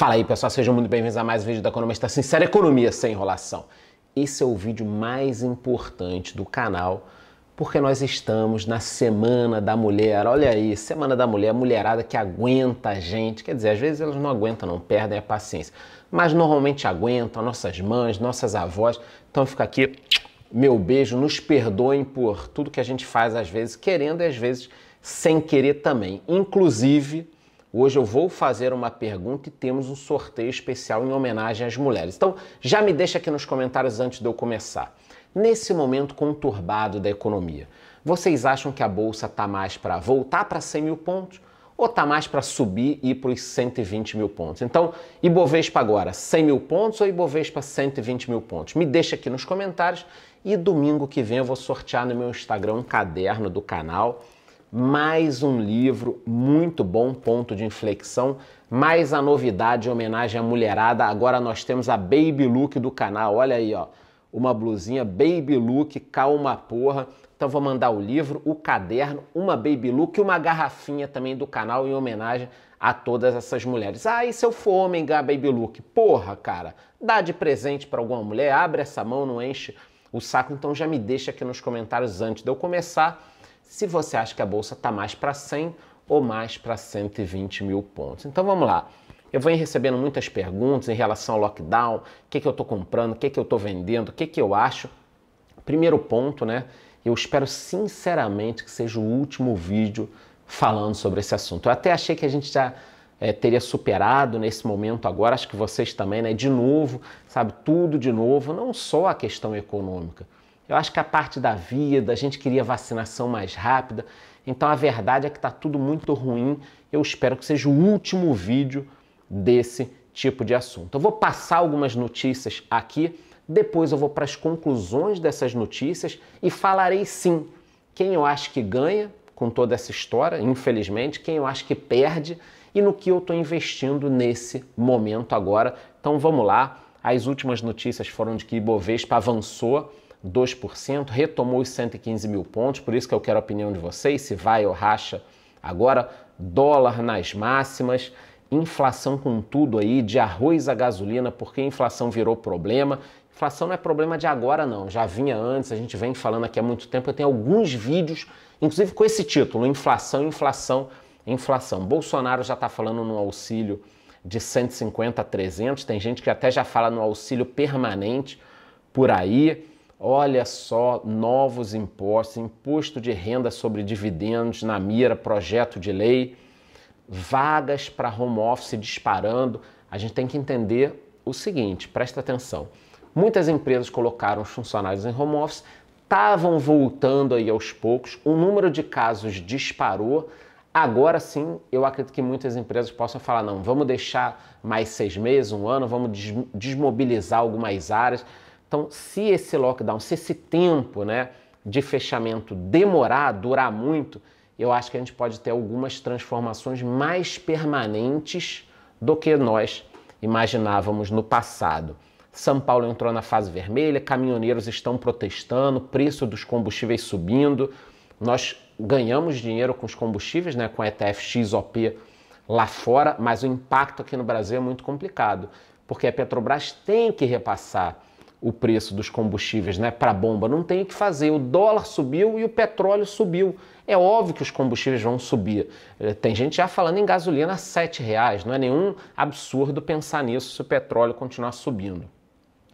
Fala aí pessoal, sejam muito bem-vindos a mais um vídeo da Economista Sincera Economia Sem Enrolação. Esse é o vídeo mais importante do canal porque nós estamos na Semana da Mulher. Olha aí, Semana da Mulher, mulherada que aguenta a gente. Quer dizer, às vezes elas não aguentam, não perdem a paciência, mas normalmente aguentam, nossas mães, nossas avós. Então fica aqui meu beijo, nos perdoem por tudo que a gente faz às vezes querendo e às vezes sem querer também. Inclusive, Hoje eu vou fazer uma pergunta e temos um sorteio especial em homenagem às mulheres. Então, já me deixa aqui nos comentários antes de eu começar. Nesse momento conturbado da economia, vocês acham que a bolsa está mais para voltar para 100 mil pontos ou está mais para subir e ir para os 120 mil pontos? Então, Ibovespa agora, 100 mil pontos ou Ibovespa 120 mil pontos? Me deixa aqui nos comentários e domingo que vem eu vou sortear no meu Instagram um caderno do canal mais um livro, muito bom ponto de inflexão, mais a novidade em homenagem à mulherada. Agora nós temos a baby look do canal, olha aí, ó. Uma blusinha baby look, calma porra. Então vou mandar o livro, o caderno, uma baby look e uma garrafinha também do canal em homenagem a todas essas mulheres. Ah, e se eu for homem ganhar baby look? Porra, cara, dá de presente para alguma mulher, abre essa mão, não enche o saco, então já me deixa aqui nos comentários antes de eu começar se você acha que a bolsa está mais para 100 ou mais para 120 mil pontos. Então vamos lá. Eu venho recebendo muitas perguntas em relação ao lockdown, o que, que eu estou comprando, o que, que eu estou vendendo, o que, que eu acho. Primeiro ponto, né? Eu espero sinceramente que seja o último vídeo falando sobre esse assunto. Eu até achei que a gente já é, teria superado nesse momento agora, acho que vocês também, né? De novo, sabe, tudo de novo, não só a questão econômica, eu acho que a parte da vida, a gente queria vacinação mais rápida. Então a verdade é que está tudo muito ruim. Eu espero que seja o último vídeo desse tipo de assunto. Eu vou passar algumas notícias aqui, depois eu vou para as conclusões dessas notícias e falarei sim quem eu acho que ganha com toda essa história, infelizmente, quem eu acho que perde e no que eu estou investindo nesse momento agora. Então vamos lá. As últimas notícias foram de que Ibovespa avançou 2%, retomou os 115 mil pontos, por isso que eu quero a opinião de vocês, se vai ou racha agora, dólar nas máximas, inflação com tudo aí, de arroz a gasolina, porque inflação virou problema. Inflação não é problema de agora, não, já vinha antes, a gente vem falando aqui há muito tempo. Eu tenho alguns vídeos, inclusive com esse título: Inflação, Inflação, Inflação. Bolsonaro já está falando no auxílio de 150 a 300, tem gente que até já fala no auxílio permanente por aí. Olha só, novos impostos, imposto de renda sobre dividendos na mira, projeto de lei, vagas para home office disparando. A gente tem que entender o seguinte, presta atenção. Muitas empresas colocaram os funcionários em home office, estavam voltando aí aos poucos, o número de casos disparou. Agora sim, eu acredito que muitas empresas possam falar: não, vamos deixar mais seis meses, um ano, vamos desmobilizar algumas áreas. Então, se esse lockdown, se esse tempo né, de fechamento demorar, durar muito, eu acho que a gente pode ter algumas transformações mais permanentes do que nós imaginávamos no passado. São Paulo entrou na fase vermelha, caminhoneiros estão protestando, preço dos combustíveis subindo. Nós ganhamos dinheiro com os combustíveis, né, com ETF XOP lá fora, mas o impacto aqui no Brasil é muito complicado, porque a Petrobras tem que repassar o preço dos combustíveis né, para a bomba. Não tem o que fazer. O dólar subiu e o petróleo subiu. É óbvio que os combustíveis vão subir. É, tem gente já falando em gasolina a R$ reais. Não é nenhum absurdo pensar nisso se o petróleo continuar subindo.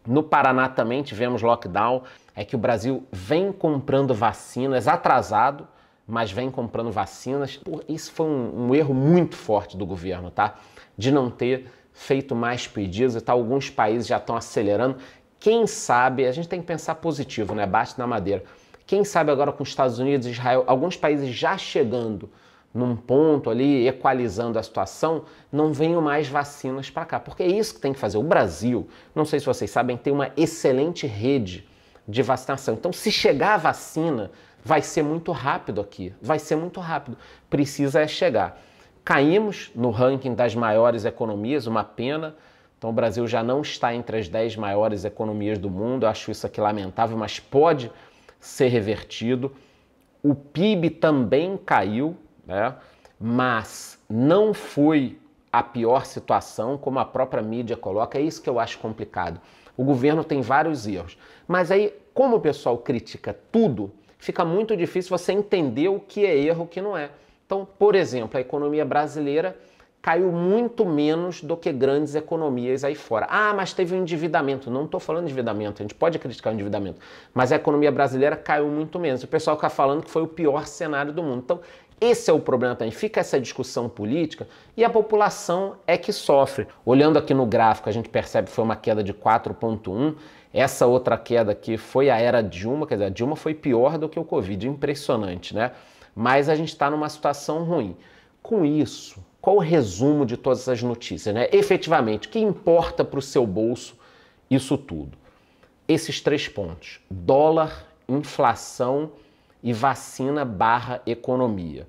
No Paraná também tivemos lockdown. É que o Brasil vem comprando vacinas atrasado, mas vem comprando vacinas. isso foi um, um erro muito forte do governo, tá? De não ter feito mais pedidos e tal. Alguns países já estão acelerando. Quem sabe, a gente tem que pensar positivo, né? Bate na madeira. Quem sabe agora com os Estados Unidos, Israel, alguns países já chegando num ponto ali, equalizando a situação, não venham mais vacinas para cá. Porque é isso que tem que fazer. O Brasil, não sei se vocês sabem, tem uma excelente rede de vacinação. Então, se chegar a vacina, vai ser muito rápido aqui. Vai ser muito rápido. Precisa é chegar. Caímos no ranking das maiores economias, uma pena. Então o Brasil já não está entre as 10 maiores economias do mundo, Eu acho isso aqui lamentável, mas pode ser revertido. O PIB também caiu, né? mas não foi a pior situação, como a própria mídia coloca, é isso que eu acho complicado. O governo tem vários erros. Mas aí, como o pessoal critica tudo, fica muito difícil você entender o que é erro e o que não é. Então, por exemplo, a economia brasileira caiu muito menos do que grandes economias aí fora. Ah, mas teve um endividamento. Não estou falando de endividamento, a gente pode criticar o endividamento, mas a economia brasileira caiu muito menos. O pessoal fica falando que foi o pior cenário do mundo. Então, esse é o problema também. Fica essa discussão política e a população é que sofre. Olhando aqui no gráfico, a gente percebe que foi uma queda de 4,1. Essa outra queda aqui foi a era Dilma, quer dizer, a Dilma foi pior do que o Covid, impressionante, né? Mas a gente está numa situação ruim. Com isso, qual o resumo de todas essas notícias? Né? Efetivamente, o que importa para o seu bolso isso tudo? Esses três pontos: dólar, inflação e vacina barra economia.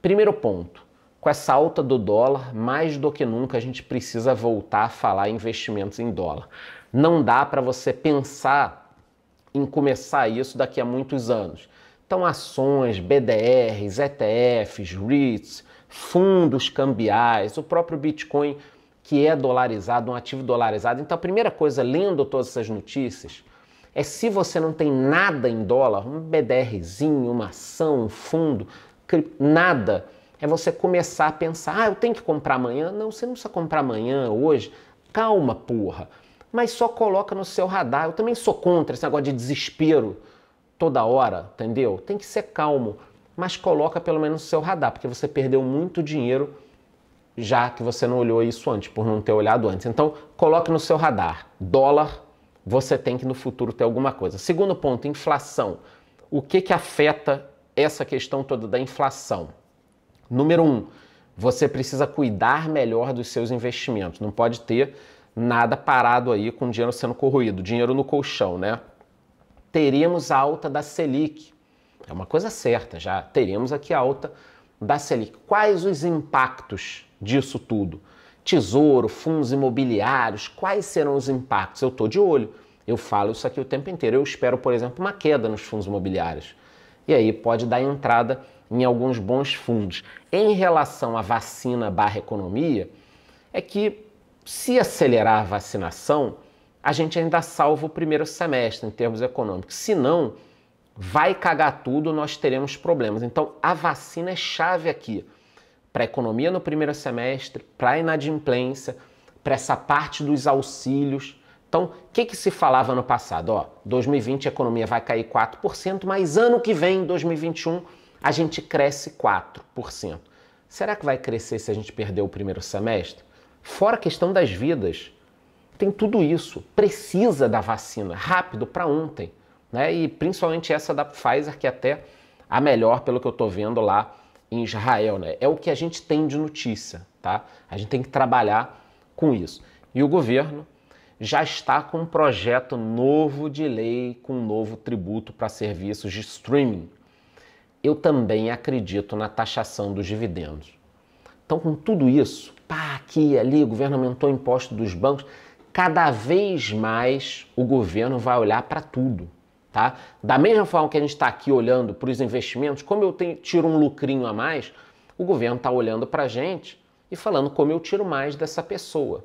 Primeiro ponto. Com essa alta do dólar, mais do que nunca a gente precisa voltar a falar investimentos em dólar. Não dá para você pensar em começar isso daqui a muitos anos. Então, ações, BDRs, ETFs, REITs, fundos cambiais, o próprio Bitcoin que é dolarizado, um ativo dolarizado. Então a primeira coisa, lendo todas essas notícias, é se você não tem nada em dólar, um BDRzinho, uma ação, um fundo, nada, é você começar a pensar, ah, eu tenho que comprar amanhã. Não, você não precisa comprar amanhã, hoje. Calma, porra. Mas só coloca no seu radar. Eu também sou contra esse negócio de desespero toda hora, entendeu? Tem que ser calmo mas coloca pelo menos no seu radar, porque você perdeu muito dinheiro já que você não olhou isso antes, por não ter olhado antes. Então, coloque no seu radar. Dólar, você tem que no futuro ter alguma coisa. Segundo ponto, inflação. O que, que afeta essa questão toda da inflação? Número um, você precisa cuidar melhor dos seus investimentos. Não pode ter nada parado aí com dinheiro sendo corroído, dinheiro no colchão, né? Teremos a alta da Selic é uma coisa certa, já teremos aqui a alta da Selic. Quais os impactos disso tudo? Tesouro, fundos imobiliários, quais serão os impactos? Eu estou de olho. Eu falo isso aqui o tempo inteiro. Eu espero, por exemplo, uma queda nos fundos imobiliários. E aí pode dar entrada em alguns bons fundos. Em relação à vacina barra economia, é que se acelerar a vacinação, a gente ainda salva o primeiro semestre em termos econômicos. Se não, vai cagar tudo, nós teremos problemas. Então, a vacina é chave aqui para a economia no primeiro semestre, para a inadimplência, para essa parte dos auxílios. Então, o que, que, se falava no passado? Ó, 2020 a economia vai cair 4%, mas ano que vem, 2021, a gente cresce 4%. Será que vai crescer se a gente perder o primeiro semestre? Fora a questão das vidas. Tem tudo isso. Precisa da vacina, rápido, para ontem né? E principalmente essa da Pfizer, que é até a melhor, pelo que eu estou vendo lá em Israel, né? É o que a gente tem de notícia, tá? A gente tem que trabalhar com isso. E o governo já está com um projeto novo de lei com um novo tributo para serviços de streaming. Eu também acredito na taxação dos dividendos. Então, com tudo isso, pá, aqui, ali, o governo aumentou o imposto dos bancos, cada vez mais o governo vai olhar para tudo. Tá? Da mesma forma que a gente está aqui olhando para os investimentos, como eu tenho, tiro um lucrinho a mais, o governo está olhando para a gente e falando como eu tiro mais dessa pessoa.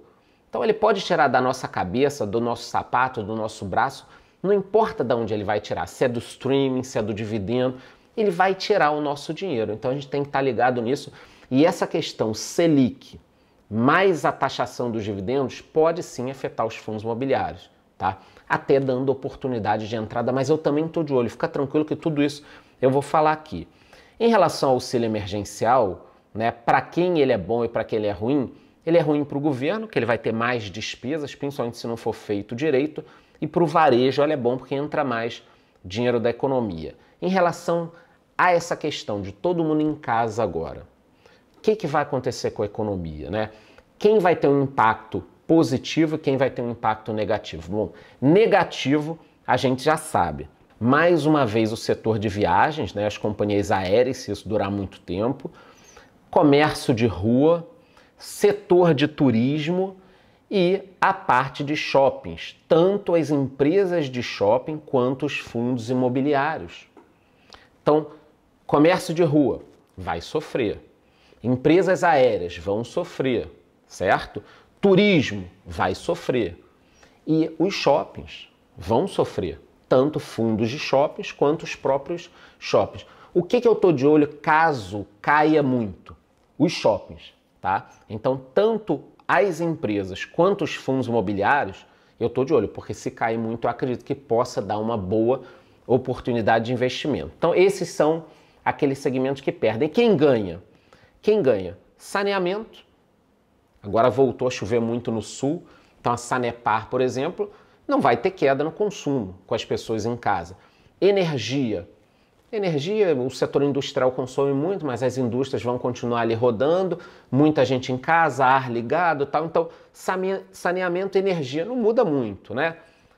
Então ele pode tirar da nossa cabeça, do nosso sapato, do nosso braço, não importa de onde ele vai tirar, se é do streaming, se é do dividendo, ele vai tirar o nosso dinheiro. Então a gente tem que estar tá ligado nisso. E essa questão Selic mais a taxação dos dividendos pode sim afetar os fundos imobiliários, tá? até dando oportunidade de entrada, mas eu também estou de olho, fica tranquilo que tudo isso eu vou falar aqui. Em relação ao auxílio emergencial, né, para quem ele é bom e para quem ele é ruim, ele é ruim para o governo, que ele vai ter mais despesas, principalmente se não for feito direito, e para o varejo ele é bom porque entra mais dinheiro da economia. Em relação a essa questão de todo mundo em casa agora, o que, que vai acontecer com a economia? Né? Quem vai ter um impacto positivo e quem vai ter um impacto negativo? Bom, negativo a gente já sabe. Mais uma vez, o setor de viagens, né, as companhias aéreas, se isso durar muito tempo, comércio de rua, setor de turismo e a parte de shoppings, tanto as empresas de shopping quanto os fundos imobiliários. Então, comércio de rua vai sofrer, empresas aéreas vão sofrer, certo? Turismo vai sofrer. E os shoppings vão sofrer, tanto fundos de shoppings quanto os próprios shoppings. O que, que eu estou de olho caso caia muito? Os shoppings, tá? Então, tanto as empresas quanto os fundos imobiliários, eu estou de olho, porque se cair muito, eu acredito que possa dar uma boa oportunidade de investimento. Então, esses são aqueles segmentos que perdem. quem ganha? Quem ganha? Saneamento, Agora voltou a chover muito no sul, então a Sanepar, por exemplo, não vai ter queda no consumo com as pessoas em casa. Energia. Energia, o setor industrial consome muito, mas as indústrias vão continuar ali rodando, muita gente em casa, ar ligado tal. Então, saneamento e energia não muda muito, né?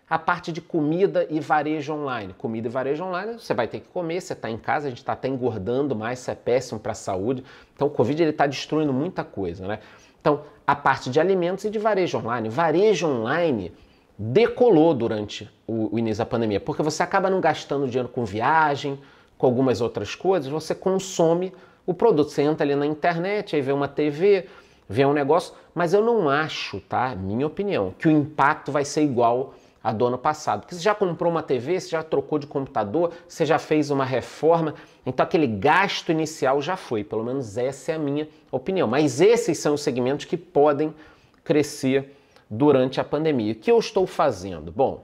A parte de comida e varejo online. Comida e varejo online, você vai ter que comer, você está em casa, a gente está até engordando mais, isso é péssimo para a saúde. Então, o Covid está destruindo muita coisa, né? Então, a parte de alimentos e de varejo online. Varejo online decolou durante o, início da pandemia, porque você acaba não gastando dinheiro com viagem, com algumas outras coisas, você consome o produto. Você entra ali na internet, aí vê uma TV, vê um negócio, mas eu não acho, tá? Minha opinião, que o impacto vai ser igual a do ano passado. Porque você já comprou uma TV, você já trocou de computador, você já fez uma reforma, então aquele gasto inicial já foi. Pelo menos essa é a minha opinião. Mas esses são os segmentos que podem crescer durante a pandemia. O que eu estou fazendo? Bom,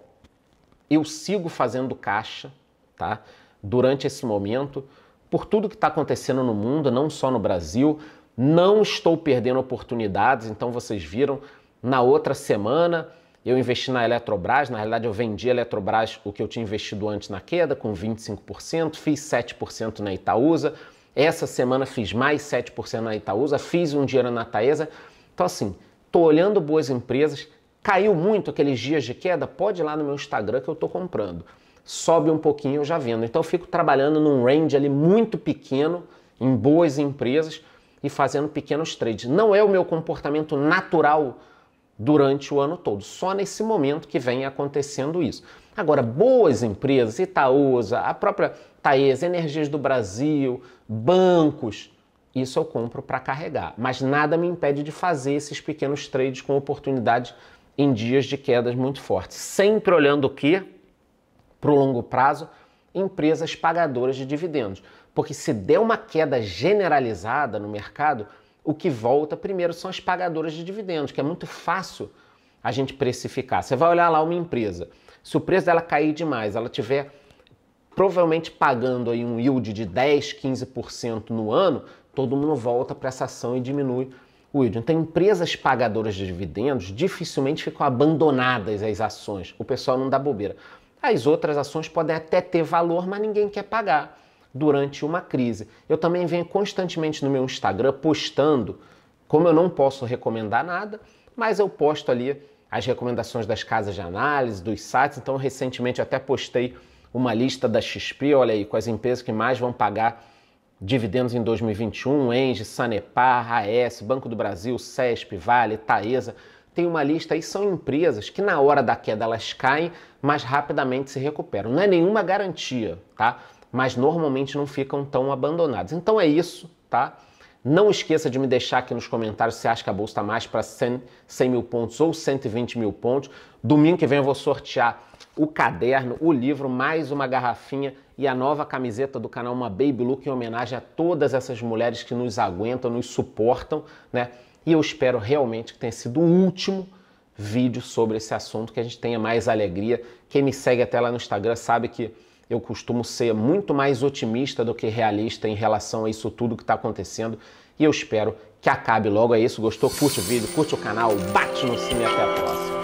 eu sigo fazendo caixa, tá? Durante esse momento, por tudo que está acontecendo no mundo, não só no Brasil, não estou perdendo oportunidades. Então vocês viram na outra semana eu investi na Eletrobras, na realidade eu vendi a Eletrobras o que eu tinha investido antes na queda, com 25%, fiz 7% na Itaúsa, essa semana fiz mais 7% na Itaúsa, fiz um dinheiro na Taesa. Então assim, estou olhando boas empresas, caiu muito aqueles dias de queda, pode ir lá no meu Instagram que eu estou comprando. Sobe um pouquinho eu já vendo. Então eu fico trabalhando num range ali muito pequeno, em boas empresas, e fazendo pequenos trades. Não é o meu comportamento natural durante o ano todo. Só nesse momento que vem acontecendo isso. Agora, boas empresas, Itaúsa, a própria Taesa, Energias do Brasil, bancos, isso eu compro para carregar. Mas nada me impede de fazer esses pequenos trades com oportunidade em dias de quedas muito fortes. Sempre olhando o que? Para o longo prazo, empresas pagadoras de dividendos. Porque se der uma queda generalizada no mercado, o que volta primeiro são as pagadoras de dividendos, que é muito fácil a gente precificar. Você vai olhar lá uma empresa, se o preço dela cair demais, ela tiver provavelmente pagando aí um yield de 10, 15% no ano, todo mundo volta para essa ação e diminui o yield. Então, empresas pagadoras de dividendos dificilmente ficam abandonadas as ações. O pessoal não dá bobeira. As outras ações podem até ter valor, mas ninguém quer pagar durante uma crise. Eu também venho constantemente no meu Instagram postando, como eu não posso recomendar nada, mas eu posto ali as recomendações das casas de análise, dos sites. Então, recentemente até postei uma lista da XP, olha aí, com as empresas que mais vão pagar dividendos em 2021, Engie, Sanepar, AES, Banco do Brasil, CESP, Vale, Taesa. Tem uma lista aí, são empresas que na hora da queda elas caem, mas rapidamente se recuperam. Não é nenhuma garantia, tá? mas normalmente não ficam tão abandonados. Então é isso, tá? Não esqueça de me deixar aqui nos comentários se acha que a bolsa está mais para 100, 100 mil pontos ou 120 mil pontos. Domingo que vem eu vou sortear o caderno, o livro, mais uma garrafinha e a nova camiseta do canal Uma Baby Look em homenagem a todas essas mulheres que nos aguentam, nos suportam, né? E eu espero realmente que tenha sido o último vídeo sobre esse assunto, que a gente tenha mais alegria. Quem me segue até lá no Instagram sabe que eu costumo ser muito mais otimista do que realista em relação a isso tudo que está acontecendo e eu espero que acabe logo. É isso, gostou? Curte o vídeo, curte o canal, bate no sininho e até a próxima.